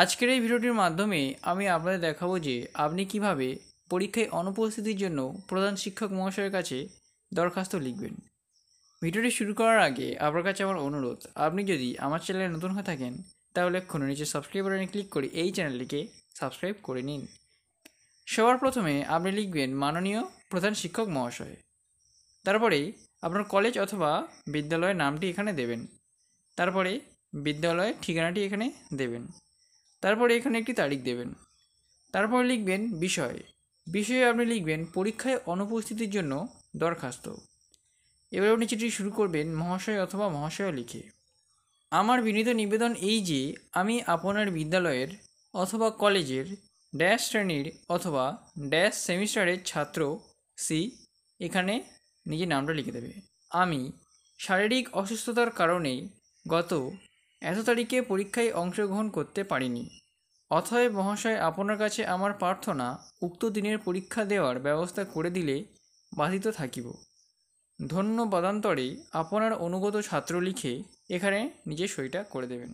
আজকের এই ভিডিওটির মাধ্যমে আমি আপনাদের দেখাবো যে আপনি কিভাবে পরীক্ষায় অনুপস্থিতির জন্য প্রধান শিক্ষক মহাশয়ের কাছে দরখাস্ত লিখবেন ভিডিওটি শুরু করার আগে আপনার কাছে আমার অনুরোধ আপনি যদি আমার চ্যানেলে নতুন হয়ে থাকেন তাহলে এক্ষুনি নিচে সাবস্ক্রাইব বাটনে ক্লিক করে এই চ্যানেলটিকে সাবস্ক্রাইব করে নিন সবার প্রথমে আপনি লিখবেন মাননীয় প্রধান শিক্ষক মহাশয় তারপরে আপনার কলেজ অথবা বিদ্যালয়ের নামটি এখানে দেবেন তারপরে বিদ্যালয়ের ঠিকানাটি এখানে দেবেন তারপর এখানে একটি তারিখ দেবেন তারপর লিখবেন বিষয় বিষয়ে আপনি লিখবেন পরীক্ষায় অনুপস্থিতির জন্য দরখাস্ত এবার আপনি চিঠি শুরু করবেন মহাশয় অথবা মহাশয় লিখে আমার বিনীত নিবেদন এই যে আমি আপনার বিদ্যালয়ের অথবা কলেজের ড্যাশ শ্রেণীর অথবা ড্যাশ সেমিস্টারের ছাত্র সি এখানে নিজের নামটা লিখে দেবে আমি শারীরিক অসুস্থতার কারণে গত এত তারিখে পরীক্ষায় অংশগ্রহণ করতে পারিনি অথয় মহাশয় আপনার কাছে আমার প্রার্থনা উক্ত দিনের পরীক্ষা দেওয়ার ব্যবস্থা করে দিলে বাধিত থাকিব ধন্যবাদান্তরে আপনার অনুগত ছাত্র লিখে এখানে নিজে সইটা করে দেবেন